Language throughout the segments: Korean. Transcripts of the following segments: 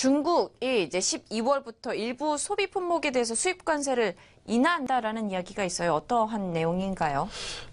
중국이 이제 12월부터 일부 소비 품목에 대해서 수입 관세를 인하한다라는 이야기가 있어요. 어떠한 내용인가요?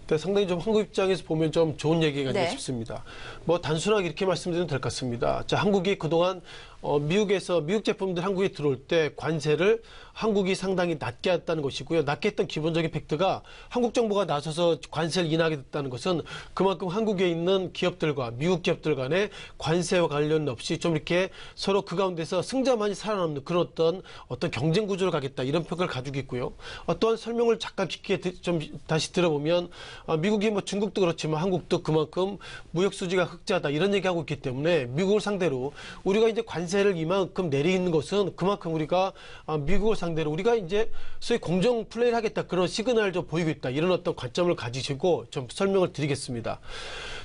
네, 상당히 좀 한국 입장에서 보면 좀 좋은 얘기가 네. 싶습니다. 뭐 단순하게 이렇게 말씀드리면 될것 같습니다. 자, 한국이 그동안 어, 미국에서 미국 제품들 한국에 들어올 때 관세를 한국이 상당히 낮게 했다는 것이고요. 낮게 했던 기본적인 팩트가 한국 정부가 나서서 관세를 인하게 됐다는 것은 그만큼 한국에 있는 기업들과 미국 기업들 간의 관세와 관련 없이 좀 이렇게 서로 그 가운데서 승자만이 살아남는 그런 어떤 어떤 경쟁 구조를 가겠다 이런 평가를 가지고 있고요. 어떤 설명을 잠깐 깊게 좀 다시 들어보면 어, 미국이 뭐 중국도 그렇지만 한국도 그만큼 무역 수지가 흑자다 이런 얘기하고 있기 때문에 미국을 상대로 우리가 이제 관세를 이만큼 내리는 것은 그만큼 우리가 어, 미국을 상대로 우리가 이제 소위 공정 플레이를 하겠다 그런 시그널을 좀 보이고 있다 이런 어떤 관점을 가지시고 좀 설명을 드리겠습니다.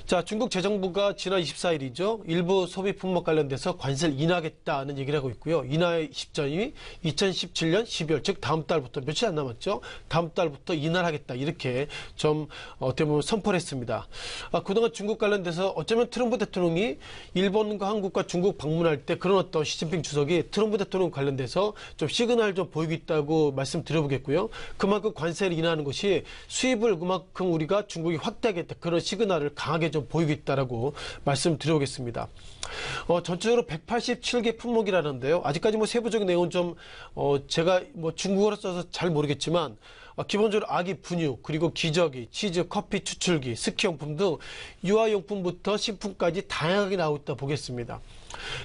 자, 중국 재정부가 지난 24일이죠. 일부 소비 품목 관련돼서 관세를 인하겠다는 얘기를 하고 있고요. 인하의 시점이 2017년 12월 즉 다음 달부터 며칠 며칠 안 남았죠. 다음 달부터 이날하겠다 이렇게 좀 어떻게 보면 선포를 했습니다. 아, 그동안 중국 관련돼서 어쩌면 트럼프 대통령이 일본과 한국과 중국 방문할 때 그런 어떤 시진핑 주석이 트럼프 대통령 관련돼서 좀 시그널 좀 보이고 있다고 말씀드려보겠고요. 그만큼 관세를 인하하는 것이 수입을 그만큼 우리가 중국이 확대하겠다 그런 시그널을 강하게 좀 보이고 있다라고 말씀드려보겠습니다. 어, 전체적으로 187개 품목이라는데요. 아직까지 뭐 세부적인 내용은 좀 어, 제가 뭐 중국어로 써서 잘 모르겠지만 어, 기본적으로 아기 분유 그리고 기저귀, 치즈, 커피 추출기, 스키용품 등 유아용품부터 식품까지 다양하게 나오다 보겠습니다.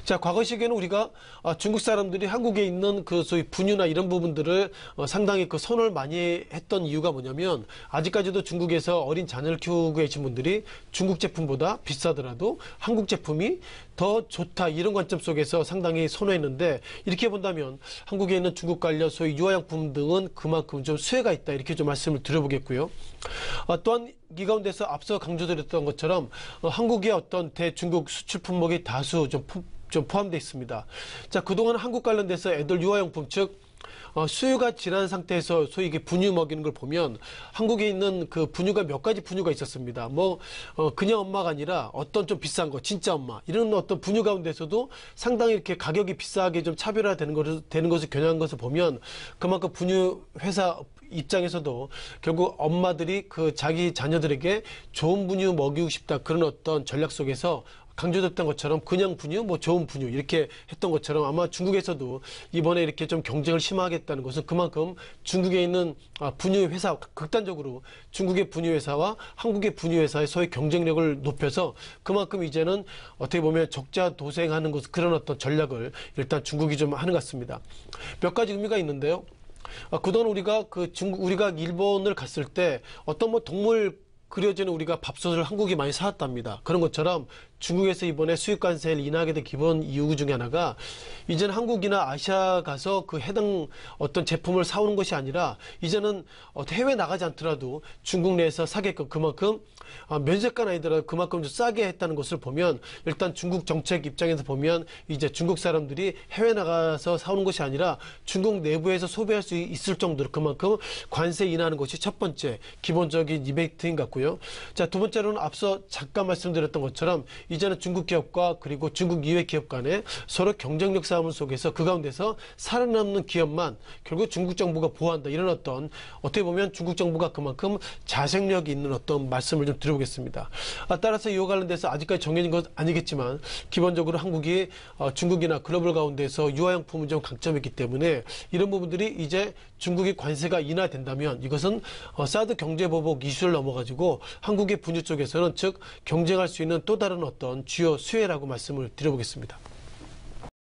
자, 과거 시기에는 우리가 아, 중국 사람들이 한국에 있는 그 소위 분유나 이런 부분들을 어, 상당히 그선을 많이 했던 이유가 뭐냐면 아직까지도 중국에서 어린 자녀를 키우고 계신 분들이 중국 제품보다 비싸더라도 한국 제품이 더 좋다 이런 관점 속에서 상당히 선호했는데 이렇게 본다면 한국에 있는 중국 관련 소위 유아용품 등은 그만큼 좀 수혜가 있다 이렇게 좀 말씀을 드려보겠고요. 어, 또한 이 가운데서 앞서 강조드렸던 것처럼 어, 한국의 어떤 대중국 수출 품목이 다수 좀 품, 좀 포함되어 있습니다. 자, 그동안 한국 관련돼서 애들 유아용품 즉 어, 수유가 지난 상태에서 소위 이게 분유 먹이는 걸 보면 한국에 있는 그 분유가 몇 가지 분유가 있었습니다. 뭐 어, 그냥 엄마가 아니라 어떤 좀 비싼 거, 진짜 엄마 이런 어떤 분유 가운데서도 상당히 이렇게 가격이 비싸게 좀 차별화되는 것을 되는 것을 겨냥한 것을 보면 그만큼 분유 회사 입장에서도 결국 엄마들이 그 자기 자녀들에게 좋은 분유 먹이고 싶다 그런 어떤 전략 속에서 강조됐던 것처럼 그냥 분유, 뭐 좋은 분유 이렇게 했던 것처럼 아마 중국에서도 이번에 이렇게 좀 경쟁을 심화하겠다는 것은 그만큼 중국에 있는 아, 분유 회사 극단적으로 중국의 분유 회사와 한국의 분유 회사의 소위 경쟁력을 높여서 그만큼 이제는 어떻게 보면 적자 도생하는 것 그런 어떤 전략을 일단 중국이 좀 하는 것 같습니다. 몇 가지 의미가 있는데요. 아, 그동안 우리가 그 중국 우리가 일본을 갔을 때 어떤 뭐 동물 그려지는 우리가 밥솥을 한국이 많이 사왔답니다. 그런 것처럼 중국에서 이번에 수입 관세를 인하하게 된 기본 이유 중에 하나가 이제는 한국이나 아시아 가서 그 해당 어떤 제품을 사오는 것이 아니라 이제는 어, 해외 나가지 않더라도 중국 내에서 사게끔 그, 그만큼 어, 면세가는 아니더라도 그만큼 좀 싸게 했다는 것을 보면 일단 중국 정책 입장에서 보면 이제 중국 사람들이 해외 나가서 사오는 것이 아니라 중국 내부에서 소비할 수 있을 정도로 그만큼 관세 인하하는 것이 첫 번째 기본적인 이벤트인 것 같고요. 자, 두 번째로는 앞서 잠깐 말씀드렸던 것처럼 이제는 중국 기업과 그리고 중국 이외 기업 간의 서로 경쟁력 싸움 속에서 그 가운데서 살아남는 기업만 결국 중국 정부가 보호한다 이런 어떤 어떻게 보면 중국 정부가 그만큼 자생력이 있는 어떤 말씀을 좀 드려보겠습니다. 아, 따라서 이와 관련돼서 아직까지 정해진 것 아니겠지만 기본적으로 한국이 어, 중국이나 글로벌 가운데서 유화양품은 좀 강점이기 때문에 이런 부분들이 이제 중국의 관세가 인하된다면 이것은 어, 사드 경제보복 이슈를 넘어가지고 한국의 분유 쪽에서는 즉 경쟁할 수 있는 또 다른 어떤 어떤 주요 수혜라고 말씀을 드려보겠습니다.